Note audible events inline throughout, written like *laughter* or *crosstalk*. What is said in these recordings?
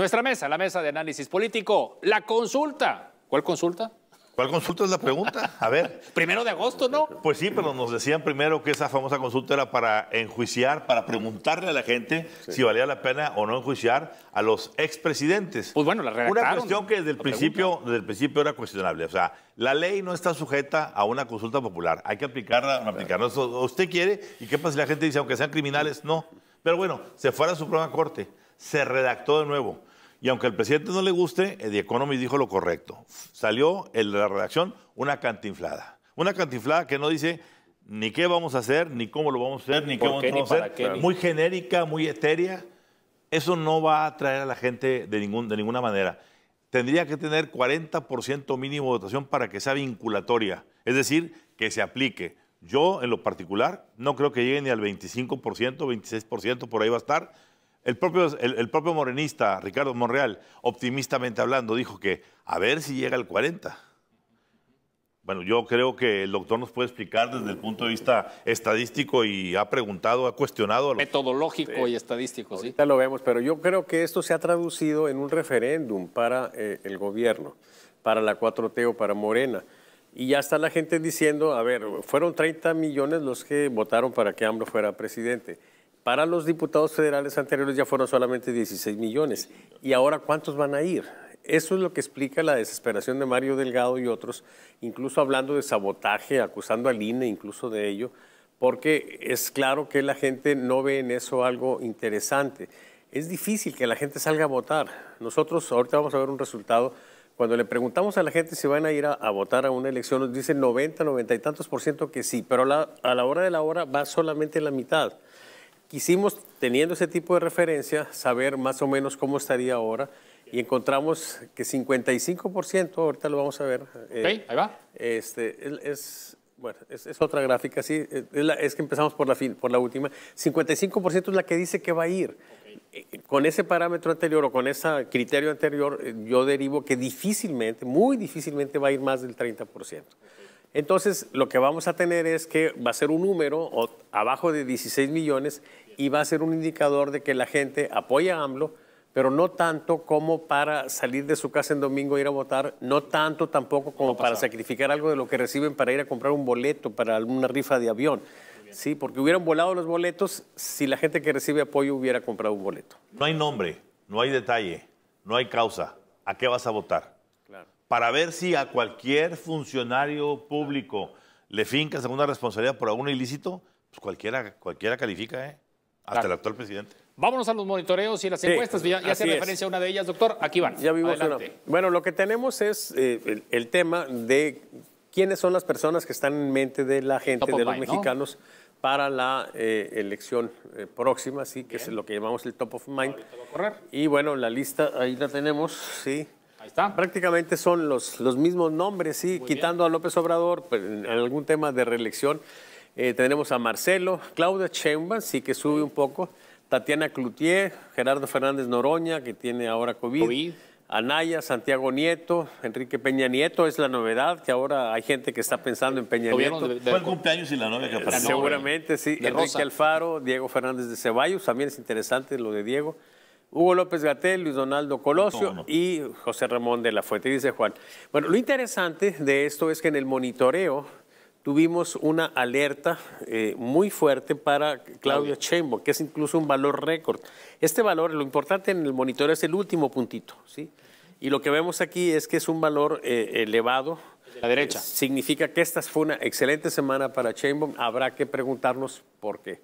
Nuestra mesa, la mesa de análisis político, la consulta. ¿Cuál consulta? ¿Cuál consulta es la pregunta? A ver. *laughs* primero de agosto, ¿no? Pues sí, pero nos decían primero que esa famosa consulta era para enjuiciar, para preguntarle a la gente si valía la pena o no enjuiciar a los expresidentes. Pues bueno, la Una cuestión que desde el, principio, desde el principio era cuestionable. O sea, la ley no está sujeta a una consulta popular. Hay que aplicarla, aplicarla. usted quiere, y qué pasa si la gente dice, aunque sean criminales, no. Pero bueno, se fue a la Suprema Corte se redactó de nuevo. Y aunque al presidente no le guste, eh, The Economist dijo lo correcto. Salió en la redacción una cantinflada. Una cantinflada que no dice ni qué vamos a hacer, ni cómo lo vamos a hacer, ni qué vamos a hacer. muy genérica, muy etérea. Eso no va a atraer a la gente de, ningún, de ninguna manera. Tendría que tener 40% mínimo de votación para que sea vinculatoria. Es decir, que se aplique. Yo, en lo particular, no creo que llegue ni al 25%, 26%, por ahí va a estar el propio, el, propio morenista Ricardo Monreal, optimistamente hablando, dijo que a ver si llega al 40. Bueno, yo creo que el doctor nos puede explicar desde el punto de vista estadístico y ha preguntado, ha cuestionado. Metodológico y estadístico, sí. Ya lo vemos, pero yo creo que esto se ha traducido en un referéndum para eh, el gobierno, para la 4T o para Morena. Y ya está la gente diciendo, a ver, fueron 30 millones los que votaron para que AMLO fuera presidente para los diputados federales anteriores ya fueron solamente 16 millones. ¿Y ahora cuántos van a ir? Eso es lo que explica la desesperación de Mario Delgado y otros, incluso hablando de sabotaje, acusando al INE incluso de ello, porque es claro que la gente no ve en eso algo interesante. Es difícil que la gente salga a votar. Nosotros ahorita vamos a ver un resultado. Cuando le preguntamos a la gente si van a ir a, votar a una elección, nos dicen 90, 90 y tantos por ciento que sí, pero a la hora de la hora va solamente la mitad. Quisimos, teniendo ese tipo de referencia, saber más o menos cómo estaría ahora y encontramos que 55%, ahorita lo vamos a ver. Eh, ahí va. Este, es, bueno, es, otra gráfica, sí, es, que empezamos por la, por la última. 55% es la que dice que va a ir. Eh, con ese parámetro anterior o con ese criterio anterior, eh, yo derivo que difícilmente, muy difícilmente va a ir más del 30%. Entonces, lo que vamos a tener es que va a ser un número abajo de 16 millones y va a ser un indicador de que la gente apoya a AMLO, pero no tanto como para salir de su casa en domingo e ir a votar, no tanto tampoco como para sacrificar algo de lo que reciben para ir a comprar un boleto para alguna rifa de avión. Sí, porque hubieran volado los boletos si la gente que recibe apoyo hubiera comprado un boleto. No hay nombre, no hay detalle, no hay causa. ¿A qué vas a votar? Claro para ver si a cualquier funcionario público le fincas alguna responsabilidad por algún ilícito, pues cualquiera, cualquiera califica, ¿eh? Hasta el actual presidente. Vámonos a los monitoreos y las encuestas. Ya, ya hace referencia a una de ellas, doctor. Aquí van. Ya vimos una. Bueno, lo que tenemos es eh, el, tema de quiénes son las personas que están en mente de la gente, de los mexicanos, para la eh, elección eh, próxima, sí, que es lo que llamamos el top of mind. Y bueno, la lista ahí la tenemos, sí. Ahí está. Prácticamente son los, mismos nombres, sí, quitando a López Obrador pues, en algún tema de reelección. Eh, tenemos a Marcelo, Claudia Chemba, sí que sube un poco, Tatiana Cloutier, Gerardo Fernández Noroña, que tiene ahora COVID. Anaya, Santiago Nieto, Enrique Peña Nieto es la novedad, que ahora hay gente que está pensando en Peña Nieto. Fue el cumpleaños y la novia eh, Seguramente, sí. Enrique Alfaro, Diego Fernández de Ceballos, también es interesante lo de Diego. Hugo López Gatel, Luis Donaldo Colosio y José Ramón de la Fuente, dice Juan. Bueno, lo interesante de esto es que en el monitoreo tuvimos una alerta eh, muy fuerte para Claudio Chembo, que es incluso un valor récord. Este valor, lo importante en el monitoreo es el último puntito, ¿sí? Y lo que vemos aquí es que es un valor eh, elevado, la derecha. Eh, significa que esta fue una excelente semana para Chainbaum. Habrá que preguntarnos por qué.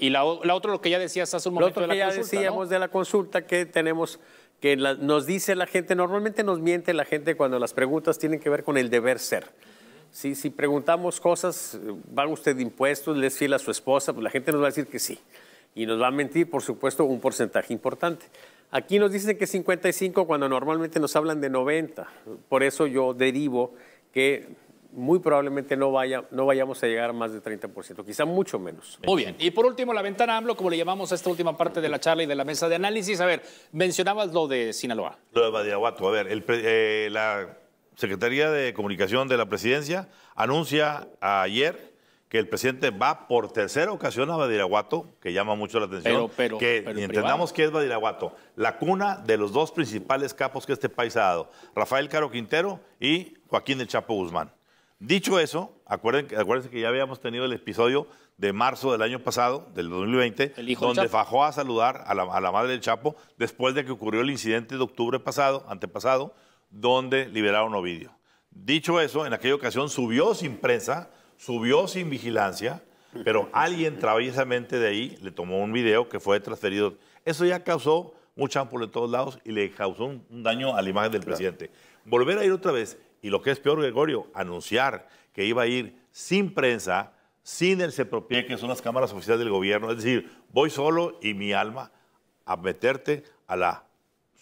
Y la, la otra, lo que ya decías hace un momento lo otro que ya decíamos de la consulta que tenemos, que nos dice la gente, normalmente nos miente la gente cuando las preguntas tienen que ver con el deber ser. Si, si preguntamos cosas, ¿va usted de impuestos? ¿Le es fiel a su esposa? Pues la gente nos va a decir que sí. Y nos va a mentir, por supuesto, un porcentaje importante. Aquí nos dicen que 55 cuando normalmente nos hablan de 90. Por eso yo derivo que muy probablemente no, vayamos a llegar a más de 30%, quizá mucho menos. Muy bien. Y por último, la ventana AMLO, como le llamamos a esta última parte de la charla y de la mesa de análisis. A ver, mencionabas lo de Sinaloa. Lo de Badiraguato. A ver, eh, la Secretaría de Comunicación de la Presidencia anuncia ayer que el presidente va por tercera ocasión a Badiraguato, que llama mucho la atención, pero, que entendamos que es Badiraguato, la cuna de los dos principales capos que este país ha dado, Rafael Caro Quintero y Joaquín El Chapo Guzmán. Dicho eso, acuérdense, que ya habíamos tenido el episodio de marzo del año pasado, del 2020, donde fajó a saludar a la, madre del Chapo después de que ocurrió el incidente de octubre pasado, antepasado, donde liberaron Ovidio. Dicho eso, en aquella ocasión subió sin prensa, subió sin vigilancia, pero alguien traviesamente de ahí le tomó un video que fue transferido. Eso ya causó mucha ampula de todos lados y le causó un, daño a la imagen del presidente. Volver a ir otra vez y lo que es peor, Gregorio, anunciar que iba a ir sin prensa, sin el CEPROPIE, que son las cámaras oficiales del gobierno, es decir, voy solo y mi alma a meterte a la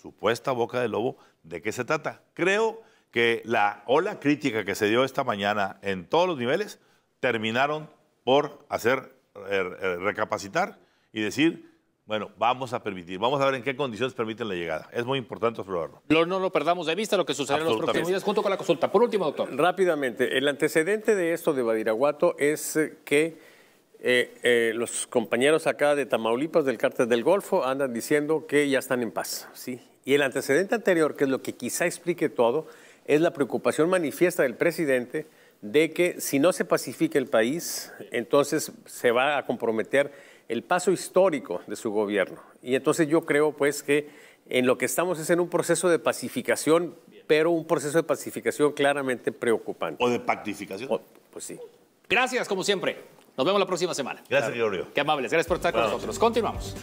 supuesta boca del lobo, ¿de qué se trata? Creo que la ola crítica que se dio esta mañana en todos los niveles terminaron por hacer eh, eh, recapacitar y decir, bueno, vamos a permitir, vamos a ver en qué condiciones permiten la llegada. Es muy importante explorarlo. No, no lo perdamos de vista lo que sucede en los próximos días junto con la consulta. Por último, doctor. Rápidamente, el antecedente de esto de Badiraguato es eh, que eh, eh, los compañeros acá de Tamaulipas del Cártel del Golfo andan diciendo que ya están en paz. ¿sí? Y el antecedente anterior, que es lo que quizá explique todo, es la preocupación manifiesta del presidente de que si no se pacifica el país, entonces se va a comprometer el paso histórico de su gobierno. Y entonces yo creo pues que en lo que estamos es en un proceso de pacificación, pero un proceso de pacificación claramente preocupante. ¿O de pactificación? pues sí. Gracias, como siempre. Nos vemos la próxima semana. Gracias, Giorgio. Qué amables. Gracias por estar con nosotros. Continuamos.